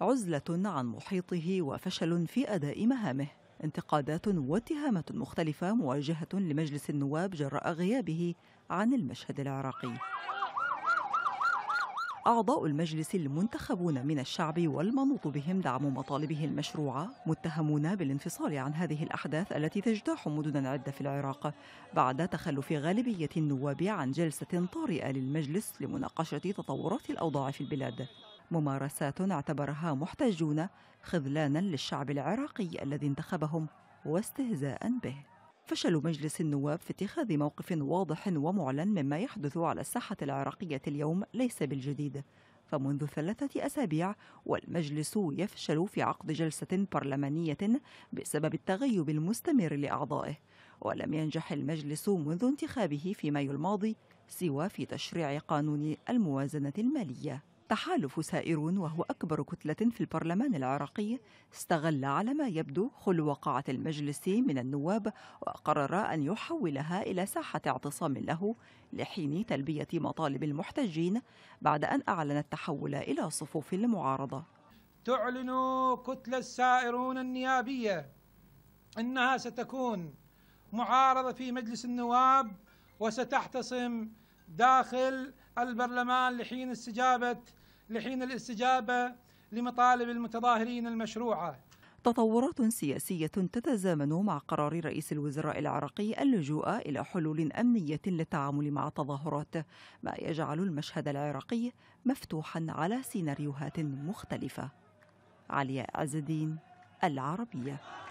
عزلة عن محيطه وفشل في أداء مهامه انتقادات واتهامات مختلفة مواجهة لمجلس النواب جراء غيابه عن المشهد العراقي أعضاء المجلس المنتخبون من الشعب والمنوط بهم دعم مطالبه المشروعة متهمون بالانفصال عن هذه الأحداث التي تجتاح مدنا عدة في العراق بعد تخلف غالبية النواب عن جلسة طارئة للمجلس لمناقشة تطورات الأوضاع في البلاد ممارسات اعتبرها محتجون خذلانا للشعب العراقي الذي انتخبهم واستهزاء به فشل مجلس النواب في اتخاذ موقف واضح ومعلن مما يحدث على الساحة العراقية اليوم ليس بالجديد فمنذ ثلاثة أسابيع والمجلس يفشل في عقد جلسة برلمانية بسبب التغيب المستمر لأعضائه ولم ينجح المجلس منذ انتخابه في مايو الماضي سوى في تشريع قانون الموازنة المالية تحالف سائرون وهو أكبر كتلة في البرلمان العراقي استغل على ما يبدو خلو قاعة المجلس من النواب وقرر أن يحولها إلى ساحة اعتصام له لحين تلبية مطالب المحتجين بعد أن أعلن التحول إلى صفوف المعارضة تعلن كتلة السائرون النيابية أنها ستكون معارضة في مجلس النواب وستحتصم داخل البرلمان لحين استجابة لحين الاستجابة لمطالب المتظاهرين المشروعة تطورات سياسية تتزامن مع قرار رئيس الوزراء العراقي اللجوء إلى حلول أمنية للتعامل مع التظاهرات ما يجعل المشهد العراقي مفتوحا على سيناريوهات مختلفة علياء عز الدين العربية